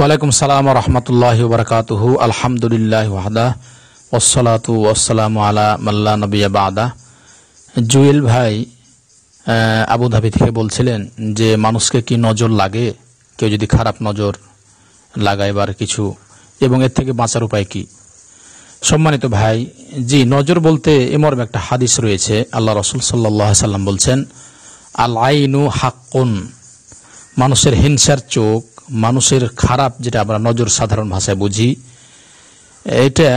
ওয়ালাইকুম সালাম রহমতুল্লাহ বরকাতুহ আলহামদুলিল্লাহ ওয়াহদা ওসলাতু ওসালাম আলা মাল্লা নবিয়া বাদা জুয়েল ভাই আবুধাবি থেকে বলছিলেন যে মানুষকে কি নজর লাগে কেউ যদি খারাপ নজর লাগায় বার কিছু এবং এর থেকে বাঁচার উপায় কি সম্মানিত ভাই জি নজর বলতে এমর্ম একটা হাদিস রয়েছে আল্লাহ রসুল সাল্লাহ সাল্লাম বলছেন আল আইনু হাক্কুন মানুষের হিংসার চোখ মানুষের খারাপ যেটা আমরা নজর সাধারণ ভাষায় বুঝি এটা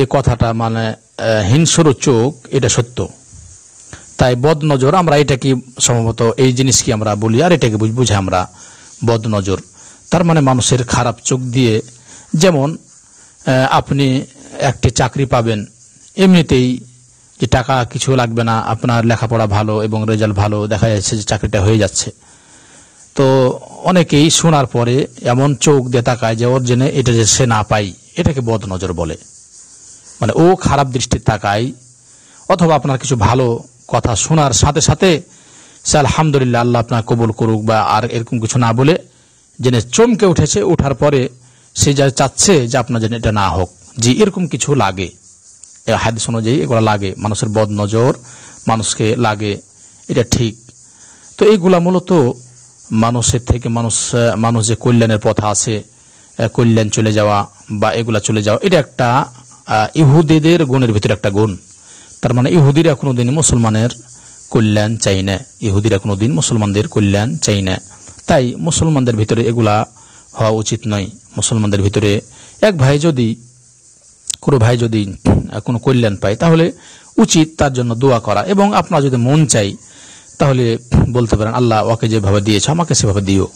এই কথাটা মানে হিংস্র চোখ এটা সত্য তাই বদ নজর আমরা এটাকে সম্ভবত এই জিনিসকে আমরা বলি আর এটাকে বুঝে আমরা বদ নজর তার মানে মানুষের খারাপ চোখ দিয়ে যেমন আপনি একটি চাকরি পাবেন এমনিতেই যে টাকা কিছু লাগবে না আপনার লেখাপড়া ভালো এবং রেজাল্ট ভালো দেখা যাচ্ছে যে চাকরিটা হয়ে যাচ্ছে তো অনেকেই শোনার পরে এমন চোখ দিয়ে তাকায় যে ওর জেনে এটা যে সে না পাই এটাকে বদনজর বলে মানে ও খারাপ দৃষ্টি তাকায় অথবা আপনার কিছু ভালো কথা শোনার সাথে সাথে সে আলহামদুলিল্লাহ আল্লাহ আপনার কবুল করুক বা আর এরকম কিছু না বলে জেনে চমকে উঠেছে ওঠার পরে সে যা চাচ্ছে যে আপনার জন্য এটা না হোক যে এরকম কিছু লাগে হাদিস অনুযায়ী এগুলো লাগে মানুষের বদনজর মানুষকে লাগে এটা ঠিক তো এইগুলা মূলত মানুষের থেকে মানুষ মানুষ যে কল্যাণের পথ আছে কল্যাণ চলে যাওয়া বা এগুলা চলে যাওয়া এটা একটা ইহুদিদের গুণের ভিতরে একটা গুণ তার মানে ইহুদিরা কোনো দিন মুসলমানের কল্যাণ চাই না ইহুদিরা কোনো দিন মুসলমানদের কল্যাণ চাই না তাই মুসলমানদের ভিতরে এগুলা হওয়া উচিত নয় মুসলমানদের ভিতরে এক ভাই যদি কোনো ভাই যদি কোনো কল্যাণ পায় তাহলে উচিত তার জন্য দোয়া করা এবং আপনার যদি মন চাই তাহলে বলতে পারেন আল্লাহ ওকে যেভাবে দিয়েছ আমাকে সেভাবে দিও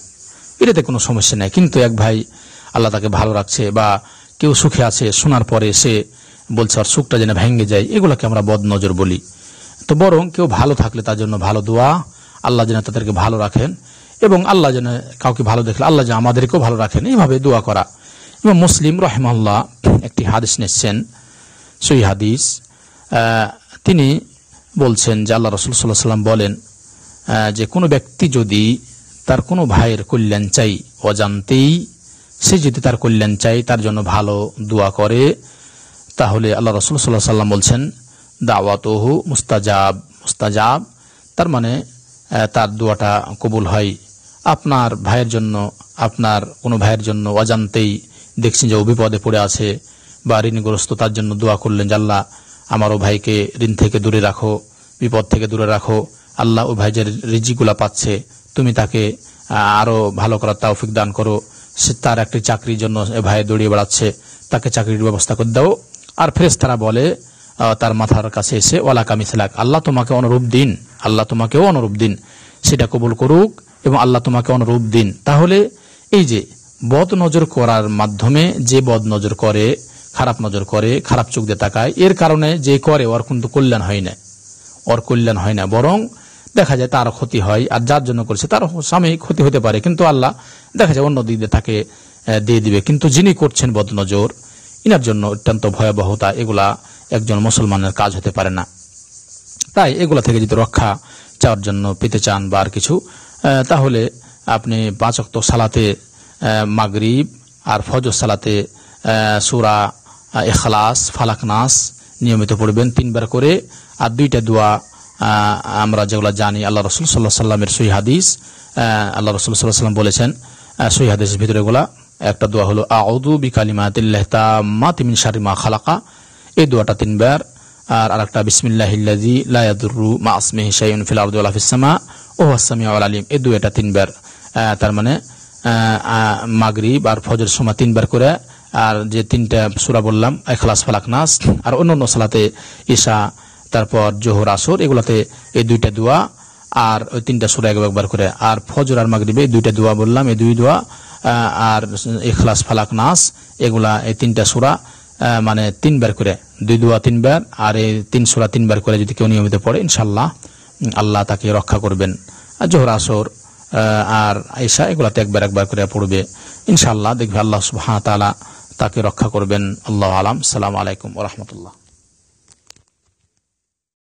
এটাতে কোনো সমস্যা নেই কিন্তু এক ভাই আল্লাহ তাকে ভালো রাখছে বা কেউ সুখে আছে শোনার পরে সে বলছে আর সুখটা যেন ভেঙে যায় এগুলোকে আমরা বদনজর বলি তো বরং কেউ ভালো থাকলে তার জন্য ভালো দোয়া আল্লাহ যেন তাদেরকে ভালো রাখেন এবং আল্লাহ যেন কাউকে ভালো দেখলে আল্লাহ যেন আমাদেরকেও ভালো রাখেন এইভাবে দোয়া করা এবং মুসলিম রহমাল্লাহ একটি হাদিস নিচ্ছেন সই হাদিস তিনি বলছেন যে আল্লাহ রসুল সাল্লাহ সাল্লাম বলেন যে কোনো ব্যক্তি যদি তার কোনো ভাইয়ের কল্যাণ চাই অজান্তেই সে যদি তার কল্যাণ চাই তার জন্য ভালো দোয়া করে তাহলে আল্লাহ রসুল সাল্লাহ সাল্লাম বলছেন দাওয়াতহু মুস্তাজাব মুস্তাজাব তার মানে তার দোয়াটা কবুল হয় আপনার ভাইয়ের জন্য আপনার কোনো ভাইয়ের জন্য অজান্তেই দেখছেন যে অভিপদে পড়ে আছে বা ঋণগ্রস্ত তার জন্য দোয়া করলেন জাল্লা আমারও ভাইকে ঋণ থেকে দূরে রাখো বিপদ থেকে দূরে রাখো আল্লাহ উভয় ভাইজের রিজিগুলা পাচ্ছে তুমি তাকে আরও ভালো করার তাওফিক দান করো সে তার একটি চাকরির জন্য ভাই দৌড়িয়ে বেড়াচ্ছে তাকে চাকরির ব্যবস্থা করে দাও আর ফ্রেস তারা বলে তার মাথার কাছে এসে ওলা কামিসালাক আল্লাহ তোমাকে অনুরূপ দিন আল্লাহ তোমাকেও অনুরূপ দিন সেটা কবুল করুক এবং আল্লাহ তোমাকে অনুরূপ দিন তাহলে এই যে বদ নজর করার মাধ্যমে যে বদ নজর করে খারাপ নজর করে খারাপ চোখ দিয়ে তাকায় এর কারণে যে করে ওর কিন্তু কল্যাণ হয় না ওর কল্যাণ হয় না বরং দেখা যায় তার ক্ষতি হয় আর যার জন্য করেছে তার সাময়িক ক্ষতি হতে পারে কিন্তু আল্লাহ দেখা যায় অন্য দিক তাকে দিয়ে দিবে কিন্তু যিনি করছেন বদনজর ইনার জন্য অত্যন্ত ভয়াবহতা এগুলা একজন মুসলমানের কাজ হতে পারে না তাই এগুলা থেকে যদি রক্ষা চাওয়ার জন্য পেতে চান বা আর কিছু তাহলে আপনি পাঁচক্ত সালাতে মাগরিব আর ফজর সালাতে সুরা এখলাস ফালাকনাস নিয়মিত পড়বেন তিনবার করে আর দুইটা দোয়া আমরা যেগুলো জানি আল্লাহ রসুল সাল্লাহ সাল্লামের সই হাদিস আল্লাহ রসুল সাল্লাহ সাল্লাম বলেছেন সৈহাদিসের ভিতরে গুলা একটা দোয়া হলো আউদু মা তিমিন শারিমা খালাকা এই দোয়াটা তিনবার আর আরেকটা বিসমিল্লাহিল্লাজি লায়াদুরু মা আসমি হিসাইন ফিল আব্দুল হাফিসামা ও আল আলিম এই দুয়েটা তিনবার তার মানে মাগরিব আর ফজর সময় তিনবার করে আর যে তিনটা সুরা বললাম এখলাস ফালাক নাস আর অন্য অন্য সালাতে ঈশা তারপর জোহর আসর এগুলাতে এই দুইটা দোয়া আর ওই তিনটা সুরা একবার করে আর ফজর আর মাগরিবে দুইটা দোয়া বললাম এই দুই দোয়া আর এখলাস ফালাক নাস এগুলা এই তিনটা সুরা মানে তিনবার করে দুই দোয়া তিনবার আর এই তিন সুরা তিনবার করে যদি কেউ নিয়মিত পড়ে ইনশাল্লাহ আল্লাহ তাকে রক্ষা করবেন আর জোহর আসর আর আইসা এগুলাতে একবার একবার করে পড়বে ইনশাল্লাহ দেখবে আল্লাহ সুবাহ তালা তাকে রক্ষা করবেন আল্লাহ আলাম সালাম আলাইকুম রহমতুল্লাহ